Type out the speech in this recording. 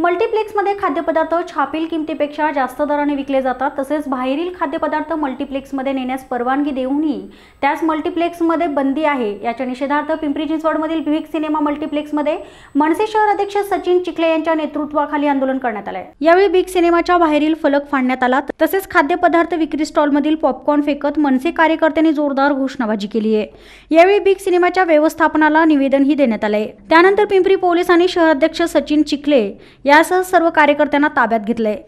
मल्टिप्लेक्समध्ये खाद्यपदार्थ छापील किमतीपेक्षा जास्त दराने विकले जातात तसेच बाहेरील खाद्यपदार्थ मध्ये नेण्यास परवानगी देऊनही त्यास मल्टिप्लेक्समध्ये बंदी आहे याच्या निषेधार्थ पिंपरी चिंचवड मधील विविक सिनेमा मल्टिप्लेक्समध्ये मनसे शहर अध्यक्ष सचिन चिखले यांच्या नेतृत्वाखाली आंदोलन करण्यात आलं यावेळी बिग सिनेमाच्या बाहेरील फलक फाडण्यात आला तसेच खाद्यपदार्थ विक्री स्टॉल मधील पॉपकॉर्न फेकत मनसे कार्यकर्त्यांनी जोरदार घोषणाबाजी केली आहे यावेळी बिग सिनेमाच्या व्यवस्थापनाला निवेदनही देण्यात आले त्यानंतर पिंपरी पोलीस आणि शहराध्यक्ष सचिन चिखले यासह सर्व कार्यकर्त्यांना ताब्यात घेतलंय